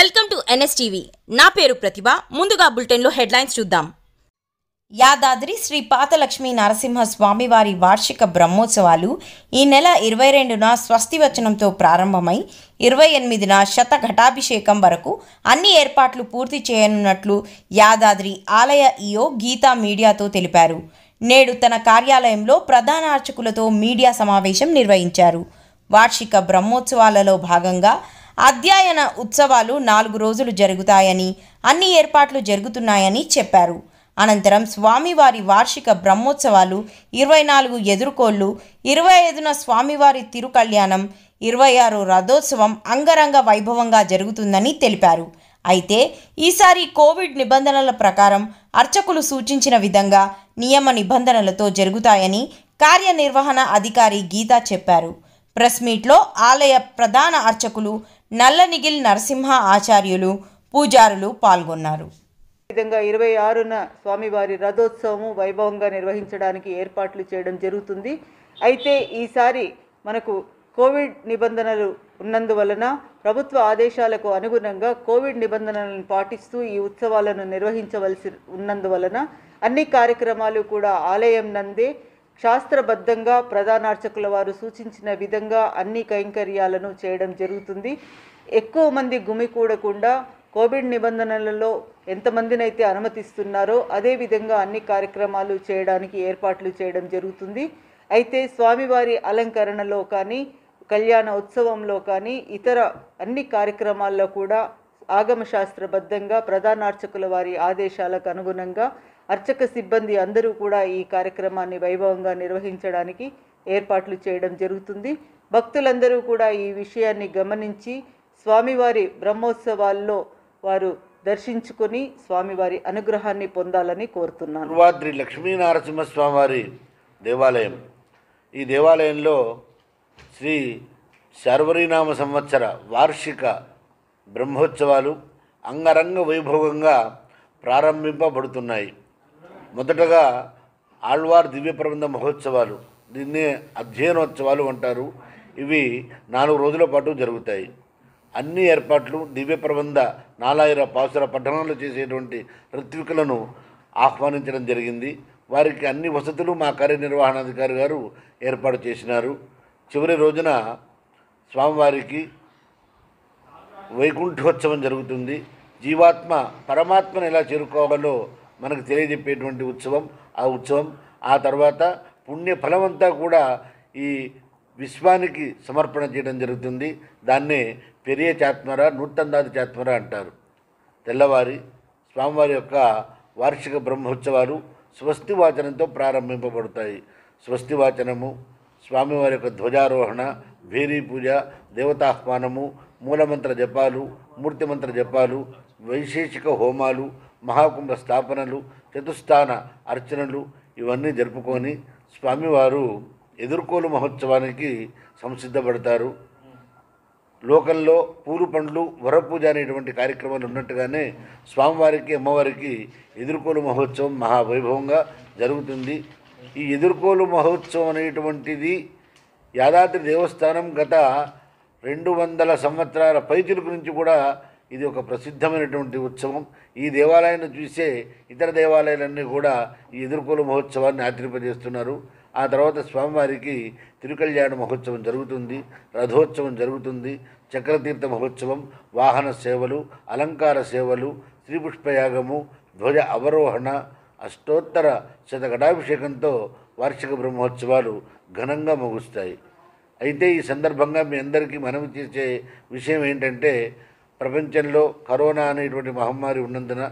welcome to NSTV నా పేరు ప్రతిభ ముందుగా బులెటిన్లో హెడ్లైన్స్ చూద్దాం యాదాద్రి శ్రీ పాతలక్ష్మి నరసింహ స్వామివారి వార్షిక బ్రహ్మోత్సవాలు ఈ నెల ఇరవై రెండున స్వస్తివచనంతో ప్రారంభమై ఇరవై ఎనిమిదిన శతఘటాభిషేకం వరకు అన్ని ఏర్పాట్లు పూర్తి చేయనున్నట్లు యాదాద్రి ఆలయ ఇయో గీతా మీడియాతో తెలిపారు నేడు తన కార్యాలయంలో ప్రధాన అర్చకులతో మీడియా సమావేశం నిర్వహించారు వార్షిక బ్రహ్మోత్సవాలలో భాగంగా అధ్యయన ఉత్సవాలు నాలుగు రోజులు జరుగుతాయని అన్ని ఏర్పాట్లు జరుగుతున్నాయని చెప్పారు అనంతరం స్వామివారి వార్షిక బ్రహ్మోత్సవాలు ఇరవై నాలుగు ఎదుర్కోళ్ళు ఇరవై ఐదున స్వామివారి తిరుకళ్యాణం ఇరవై ఆరు రథోత్సవం అంగరంగ వైభవంగా జరుగుతుందని తెలిపారు అయితే ఈసారి కోవిడ్ నిబంధనల ప్రకారం అర్చకులు సూచించిన విధంగా నియమ నిబంధనలతో జరుగుతాయని కార్యనిర్వహణ అధికారి గీత చెప్పారు ప్రెస్ మీట్లో ఆలయ ప్రధాన అర్చకులు నల్లనిగిల్ నరసింహ ఆచార్యులు పూజారులు పాల్గొన్నారు విధంగా ఇరవై ఆరున స్వామివారి రథోత్సవము వైభవంగా నిర్వహించడానికి ఏర్పాట్లు చేయడం జరుగుతుంది అయితే ఈసారి మనకు కోవిడ్ నిబంధనలు ఉన్నందువలన ప్రభుత్వ ఆదేశాలకు అనుగుణంగా కోవిడ్ నిబంధనలను పాటిస్తూ ఈ ఉత్సవాలను నిర్వహించవలసి ఉన్నందువలన అన్ని కార్యక్రమాలు కూడా ఆలయం నందే శాస్త్రబద్ధంగా ప్రధానార్చకుల వారు సూచించిన విధంగా అన్ని కైంకర్యాలను చేయడం జరుగుతుంది ఎక్కువ మంది గుమికూడకుండా కోవిడ్ నిబంధనలలో ఎంతమందినైతే అనుమతిస్తున్నారో అదేవిధంగా అన్ని కార్యక్రమాలు చేయడానికి ఏర్పాట్లు చేయడం జరుగుతుంది అయితే స్వామివారి అలంకరణలో కానీ కళ్యాణ ఉత్సవంలో కానీ ఇతర అన్ని కార్యక్రమాల్లో కూడా ఆగమశాస్త్రబద్ధంగా ప్రధానార్చకుల వారి ఆదేశాలకు అనుగుణంగా అర్చక సిబ్బంది అందరూ కూడా ఈ కార్యక్రమాన్ని వైభవంగా నిర్వహించడానికి ఏర్పాట్లు చేయడం జరుగుతుంది భక్తులందరూ కూడా ఈ విషయాన్ని గమనించి స్వామివారి బ్రహ్మోత్సవాల్లో వారు దర్శించుకొని స్వామివారి అనుగ్రహాన్ని పొందాలని కోరుతున్నాను పూర్వాద్రి స్వామివారి దేవాలయం ఈ దేవాలయంలో శ్రీ శార్వరీనామ సంవత్సర వార్షిక బ్రహ్మోత్సవాలు అంగరంగ వైభవంగా ప్రారంభింపబడుతున్నాయి మొదటగా ఆళ్వార్ దివ్య ప్రబంధ మహోత్సవాలు దీన్ని అధ్యయనోత్సవాలు అంటారు ఇవి నాలుగు రోజుల పాటు జరుగుతాయి అన్ని ఏర్పాట్లు దివ్య ప్రబంధ నాలాయిర పాసుర పఠనాలు చేసేటువంటి ఋత్వికులను ఆహ్వానించడం జరిగింది వారికి అన్ని వసతులు మా కార్యనిర్వహణాధికారి గారు ఏర్పాటు చేసినారు చివరి రోజున స్వామివారికి వైకుంఠోత్సవం జరుగుతుంది జీవాత్మ పరమాత్మను ఎలా చేరుకోవాలో మనకు తెలియజెప్పేటువంటి ఉత్సవం ఆ ఉత్సవం ఆ తర్వాత పుణ్య ఫలమంతా కూడా ఈ విశ్వానికి సమర్పణ చేయడం జరుగుతుంది దాన్నే పెరియ చాత్మర నూతందాది చాత్మర అంటారు తెల్లవారి స్వామివారి యొక్క వార్షిక బ్రహ్మోత్సవాలు స్వస్తి వాచనంతో ప్రారంభింపబడతాయి స్వస్తి వాచనము స్వామివారి యొక్క ధ్వజారోహణ భేరీ పూజ దేవతాహ్వానము మూలమంత్ర జపాలు మూర్తిమంత్ర జపాలు వైశేషిక హోమాలు మహాకుంభ స్థాపనలు చతుస్థాన అర్చనలు ఇవన్నీ జరుపుకొని స్వామివారు ఎదుర్కోలు మహోత్సవానికి సంసిద్ధపడతారు లోకల్లో పూలు పండ్లు వరపూజ అనేటువంటి కార్యక్రమాలు ఉన్నట్టుగానే స్వామివారికి అమ్మవారికి ఎదుర్కోలు మహోత్సవం మహావైభవంగా జరుగుతుంది ఈ ఎదుర్కోలు మహోత్సవం అనేటువంటిది యాదాద్రి దేవస్థానం గత రెండు వందల సంవత్సరాల పైచులకు నుంచి కూడా ఇది ఒక ప్రసిద్ధమైనటువంటి ఉత్సవం ఈ దేవాలయాన్ని చూసే ఇతర దేవాలయాలన్నీ కూడా ఈ ఎదుర్కోలు మహోత్సవాన్ని ఆచరింపజేస్తున్నారు ఆ తర్వాత స్వామివారికి తిరుకల్యాణ మహోత్సవం జరుగుతుంది రథోత్సవం జరుగుతుంది చక్రతీర్థ మహోత్సవం వాహన సేవలు అలంకార సేవలు శ్రీపుష్పయాగము ధ్వజ అవరోహణ అష్టోత్తర శతకటాభిషేకంతో వార్షిక బ్రహ్మోత్సవాలు ఘనంగా ముగుస్తాయి అయితే ఈ సందర్భంగా మీ అందరికీ మనవి చేసే విషయం ఏంటంటే ప్రపంచంలో కరోనా అనేటువంటి మహమ్మారి ఉన్నందున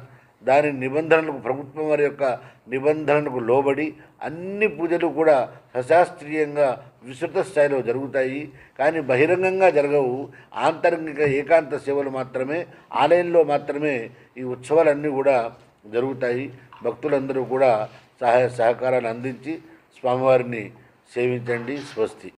దాని నిబంధనలకు ప్రభుత్వం వారి యొక్క నిబంధనలకు లోబడి అన్ని పూజలు కూడా సశాస్త్రీయంగా విస్తృత స్థాయిలో జరుగుతాయి కానీ బహిరంగంగా జరగవు ఆంతరంగిక ఏకాంత సేవలు మాత్రమే ఆలయంలో మాత్రమే ఈ ఉత్సవాలన్నీ కూడా జరుగుతాయి భక్తులందరూ కూడా సహాయ సహకారాలు అందించి స్వామివారిని సేవించండి స్వస్తి